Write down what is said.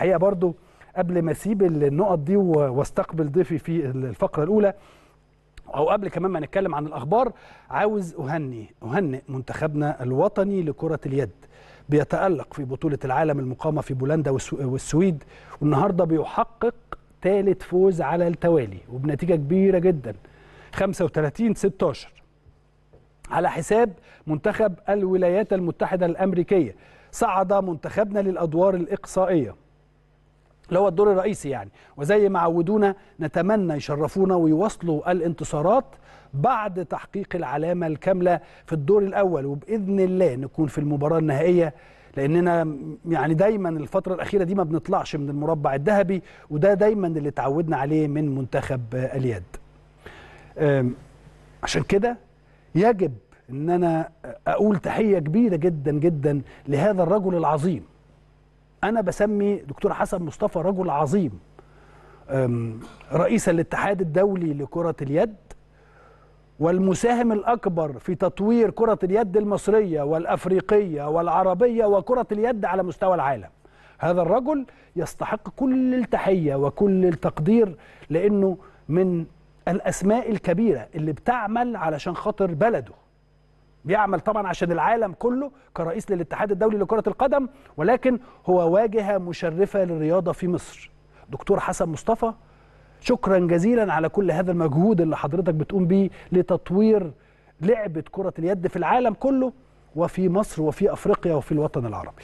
الحقيقه برضو قبل ما اسيب النقط دي واستقبل ضيفي في الفقره الاولى او قبل كمان ما نتكلم عن الاخبار عاوز اهني اهنئ منتخبنا الوطني لكره اليد بيتالق في بطوله العالم المقامه في بولندا والسويد والنهارده بيحقق ثالث فوز على التوالي وبنتيجه كبيره جدا 35 16 على حساب منتخب الولايات المتحده الامريكيه صعد منتخبنا للادوار الاقصائيه اللي هو الدور الرئيسي يعني وزي ما عودونا نتمنى يشرفونا ويواصلوا الانتصارات بعد تحقيق العلامة الكاملة في الدور الأول وبإذن الله نكون في المباراة النهائية لاننا يعني دايما الفتره الاخيره دي ما بنطلعش من المربع الذهبي وده دايما اللي اتعودنا عليه من منتخب اليد عشان كده يجب ان انا اقول تحيه كبيره جدا جدا لهذا الرجل العظيم انا بسمي دكتور حسن مصطفى رجل عظيم رئيس الاتحاد الدولي لكره اليد والمساهم الأكبر في تطوير كرة اليد المصرية والأفريقية والعربية وكرة اليد على مستوى العالم هذا الرجل يستحق كل التحية وكل التقدير لأنه من الأسماء الكبيرة اللي بتعمل علشان خاطر بلده بيعمل طبعا عشان العالم كله كرئيس للاتحاد الدولي لكرة القدم ولكن هو واجهة مشرفة للرياضة في مصر دكتور حسن مصطفى شكرا جزيلا على كل هذا المجهود اللي حضرتك بتقوم بيه لتطوير لعبة كرة اليد في العالم كله وفي مصر وفي أفريقيا وفي الوطن العربي